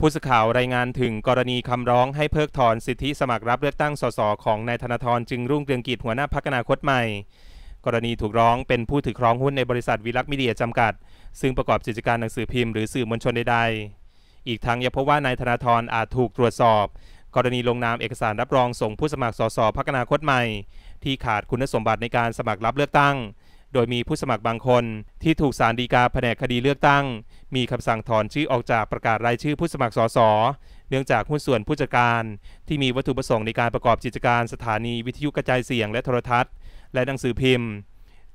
ผู้สื่อข่าวรายงานถึงกรณีคำร้องให้เพิกถอนสิทธิสมัครรับเลือกตั้งสสของนายธนาธรจึงรุ่งเรืองกิจหัวหน้าพักอนาคตใหม่ กรณีถูกร้องเป็นผู้ถือครองหุ้นในบริษัทวิลักษ์มีเดียจำกัด ซึ่งประกอบกิจการหนังสือพิมพ์หรือสื่อมวลชนใดๆ อีกทั้งยังพบว่านายธนาธรอาจถูกตรวจสอบ กรณีลงนามเอกสารรับรองส่งผู้สมัครสสพักอนาคตใหม่ ที่ขาดคุณสมบัติในการสมัครรับเลือกตั้งโดยมีผู้สมัครบางคนที่ถูกสารดีกาแผนกคดีเลือกตั้ง มีคำสั่งถอนชื่อออกจากประกาศรายชื่อผู้สมัครสส เนื่องจากหุ้นส่วนผู้จัดการ ที่มีวัตถุประสงค์ในการประกอบกิจการสถานีวิทยุกระจายเสียงและโทรทัศน์ และหนังสือพิมพ์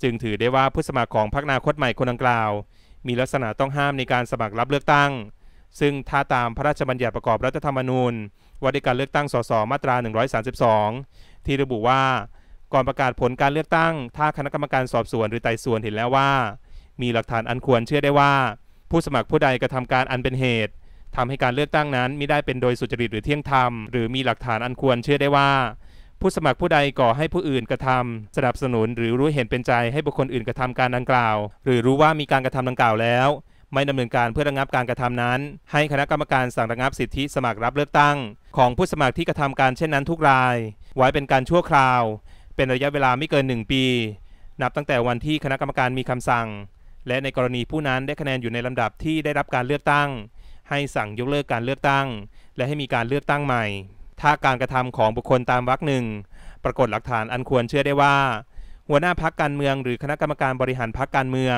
จึงถือได้ว่าผู้สมัครของพรรคนาคตใหม่คนดังกล่าว มีลักษณะต้องห้ามในการสมัครรับเลือกตั้ง ซึ่งถ้าตามพระราชบัญญัติประกอบรัฐธรรมนูญว่าด้วยการเลือกตั้งสส มาตรา 132 ที่ระบุว่าก่อนประกาศผลการเลือกตั้ง ถ้าคณะกรรมการสอบสวนหรือไต่สวนเห็นแล้วว่า มีหลักฐานอันควรเชื่อได้ว่า ผู้สมัครผู้ใดกระทำการอันเป็นเหตุทำให้การเลือกตั้งนั้น ไม่ได้เป็นโดยสุจริตหรือเที่ยงธรรม หรือมีหลักฐานอันควรเชื่อได้ว่า ผู้สมัครผู้ใดก่อให้ผู้อื่นกระทำสนับสนุน หรือรู้เห็นเป็นใจให้บุคคลอื่นกระทำการดังกล่าว หรือรู้ว่ามีการกระทำดังกล่าวแล้ว ไม่ดำเนินการเพื่อระงับการกระทำนั้น ให้คณะกรรมการสั่งระงับสิทธิ สมัครรับเลือกตั้ง ของผู้สมัครที่กระทำการเช่นนั้นทุกราย ไว้เป็นการชั่วคราวเป็นระยะเวลาไม่เกิน1ปี นับตั้งแต่วันที่คณะกรรมการมีคำสั่ง และในกรณีผู้นั้นได้คะแนนอยู่ในลำดับที่ได้รับการเลือกตั้ง ให้สั่งยกเลิกการเลือกตั้ง และให้มีการเลือกตั้งใหม่ ถ้าการกระทำของบุคคลตามวรรคหนึ่งปรากฏหลักฐานอันควรเชื่อได้ว่า หัวหน้าพักการเมือง หรือคณะกรรมการบริหารพักการเมือง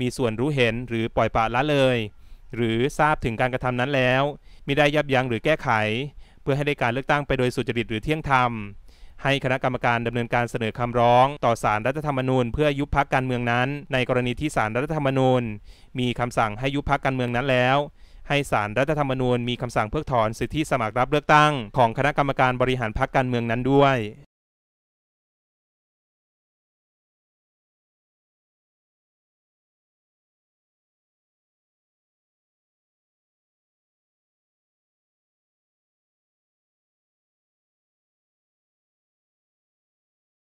มีส่วนรู้เห็นหรือปล่อยปละละเลย หรือทราบถึงการกระทำนั้นแล้วมิได้ยับยั้งหรือแก้ไข เพื่อให้ได้การเลือกตั้งไปโดยสุจริตหรือเที่ยงธรรมให้คณะกรรมการดำเนินการเสนอคำร้องต่อศาลรรัฐธรรมนูญเพื่อยุบพักการเมืองนั้น ในกรณีที่ศาลรรัฐธรรมนูญมีคำสั่งให้ยุบพักการเมืองนั้นแล้ว ให้สารรัฐธรรมนูญมีคำสั่งเพิกถอนสิทธิสมัครรับเลือกตั้งของคณะกรรมการบริหารพักการเมืองนั้นด้วย